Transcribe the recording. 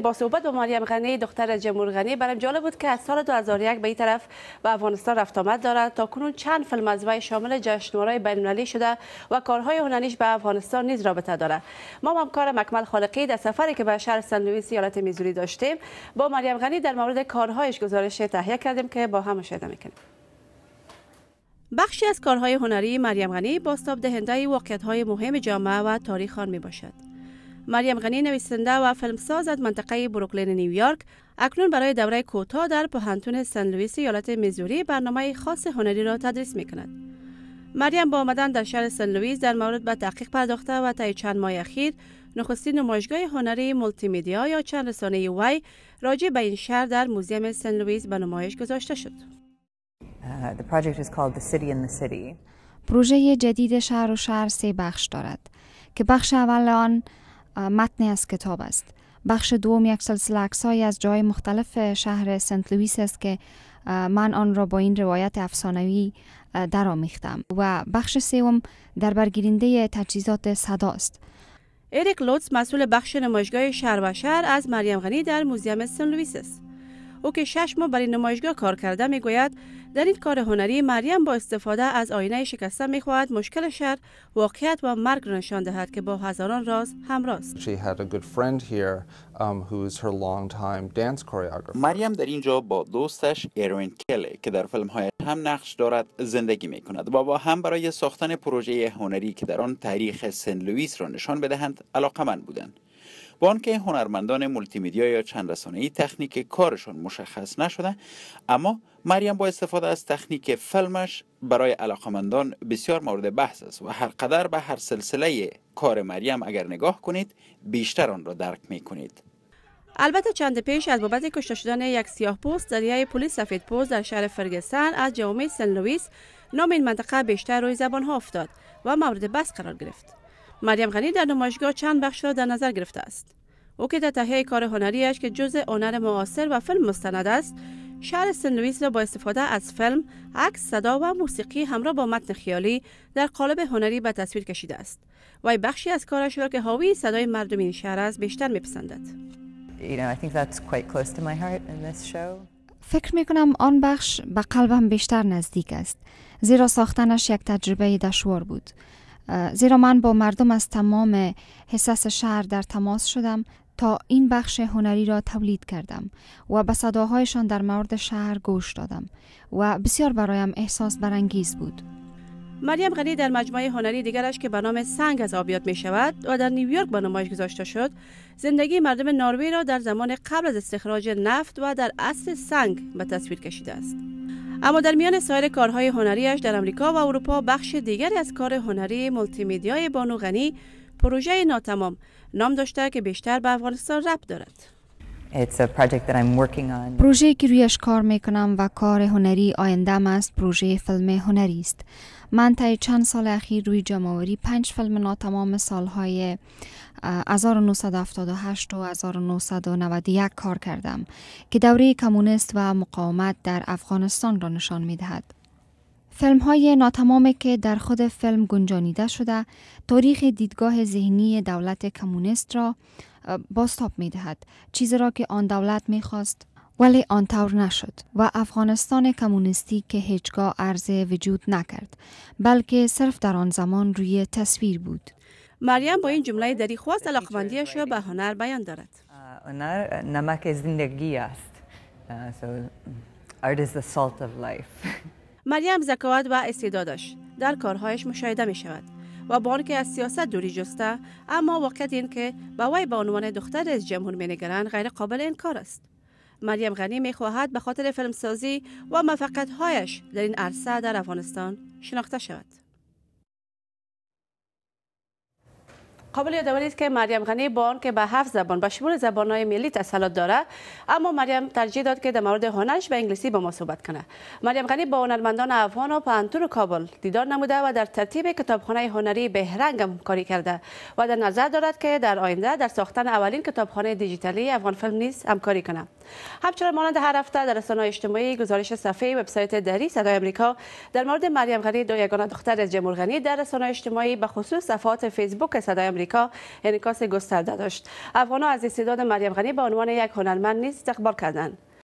با صحبت با مریم غنی دختر جمهور غنی برام جالب بود که از سال 2001 به این طرف به افغانستان رفت آمد دارد تا کنون چند فیلم از وی شامل بین المللی شده و کارهای هنریش به افغانستان نیز رابطه دارد ما کار مکمل خالقی در سفری که به شهر سن لوئیس ایالت میزوری داشتیم با مریم غنی در مورد کارهایش گزارش تهیه کردیم که با هم مشاهده میکنیم بخشی از کارهای هنری مریم غنی باستاب دهنده واقعیت مهم جامعه و تاریخ آن میباشد مریم غنی نویسنده و فیلمساز از منطقه بروکلین نیویورک اکنون برای دوره کوتاه در پوهنتون سن لویس ایالت میزوری برنامه خاص هنری را تدریس می کند. مریم با آمدن در شهر سن لویس در مورد به تحقیق پرداخته و طی چند ماه اخیر نخستین نمایشگاه هنری مولتی یا چند رسانه وی راجع به این شهر در موزیم سن لویس به نمایش گذاشته شد. Uh, پروژه جدید شهر و شهر سه بخش دارد که بخش اول آن متن از کتاب است بخش دوم یک سلسله عکسهایی از جای مختلف شهر سنت لوئیس است که من آن را با این روایت افسانوی درآمیختم و بخش سوم در برگیرنده تجهیزات صدا است اریک لوتس مسئول بخش نمایشگاه شهر و شهر از مریم غنی در موزیم سنت لوئیس است او که شش ماه برای نمایشگاه کار کرده میگوید در این کار هنری مریم با استفاده از آینه شکسته خواهد مشکل شر واقعیت و مرگ را نشان دهد که با هزاران راز همراست مریم در اینجا با دوستش ایروین کلی که در فیلم های هم نقش دارد زندگی می کند و با هم برای ساختن پروژه هنری که در آن تاریخ سن لوئیس را نشان بدهند من بودند با هنرمندان ملتیمیدیا یا چند ای تکنیک کارشان مشخص نشده اما مریم با استفاده از تکنیک فلمش برای علاقمندان بسیار مورد بحث است و هر قدر به هر سلسله کار مریم اگر نگاه کنید بیشتر آن را درک می کنید البته چند پیش از بابت کشته شدن یک سیاه پوست یه پلیس سفید پوست در شهر فرگستان از جامعه سن لویس نام این منطقه بیشتر روی زبان ها افتاد و مورد بحث قرار گرفت مریم غنی در نمایشگاه چند بخش را در نظر گرفته است او که در تهیه کار هنریش که جزء هنر معاصر و فیلم مستند است شهر سنویس را با استفاده از فیلم عکس صدا و موسیقی همراه با متن خیالی در قالب هنری به تصویر کشیده است وای بخشی از کارش را که حاوی صدای مردم این شهر است بیشتر میپسندد فکر می کنم آن بخش به قلبم بیشتر نزدیک است زیرا ساختنش یک تجربه دشوار بود زیرا من با مردم از تمام حساس شهر در تماس شدم تا این بخش هنری را تولید کردم و به صداهایشان در مورد شهر گوش دادم و بسیار برایم احساس برانگیز بود مریم غنی در مجموعه هنری دیگرش که به نام سنگ از آبیات می شود و در نیویورک به نمایش گذاشته شد زندگی مردم ناروی را در زمان قبل از استخراج نفت و در اصل سنگ به تصویر کشیده است اما در میان سایر کارهای هنریش در امریکا و اروپا بخش دیگری از کار هنری مولتی بانو غنی پروژه ناتمام نام داشته که بیشتر به افغانستان ربط دارد پروژه که رویش کار میکنم و کار هنری آینده است پروژه فلم هنری است من تای چند سال اخیر روی جمعوری پنج فیلم ناتمام سالهای 1978 و 1991 کار کردم که دوره کمونیست و مقاومت در افغانستان را نشان می دهد. فلم های ناتمامی که در خود فیلم گنجانیده شده تاریخ دیدگاه ذهنی دولت کمونیست را باستاب می دهد چیزی را که آن دولت می خواست ولی آن طور نشد و افغانستان کمونیستی که هیچگاه عرضه وجود نکرد بلکه صرف در آن زمان روی تصویر بود مریم با این جمله دری خواست علاقمندیش را به هنر بیان دارد هنر نمک زندگی است مریم زکاوت و استعدادش در کارهایش مشاهده می شود و با آنکه از سیاست دوری جسته اما واقعیت این که به وی به عنوان دختر از جمهور می نگرند غیر قابل انکار است مریم غنی می خواهد به خاطر فیلمسازی و موفقیت‌هایش در این عرصه در افغانستان شناخته شود. قابل یادآورید که مریم غنی با که به هفت زبان به شمول زبانهای ملی تسلط داره، اما مریم ترجیح داد که در مورد هنرش به انگلیسی با ما صحبت کند مریم غنی با هنرمندان افغان و پنتور کابل دیدار نموده و در ترتیب کتابخانه هنری بهرنگ کاری کرده و در نظر دارد که در آینده در ساختن اولین کتابخانه دیجیتالی افغان فیلم نیز همکاری کنه. همچنین مانند هر هفته در رسانه‌های اجتماعی گزارش صفحه وبسایت دری صدای آمریکا در مورد مریم غنی دو یگانه دختر از جمهور غنی در رسانه‌های اجتماعی به خصوص صفحات فیسبوک صدای امریکا انعکاس گسترده داشت افغانها از استعداد مریم غنی به عنوان یک هنرمند نیز استقبال کردند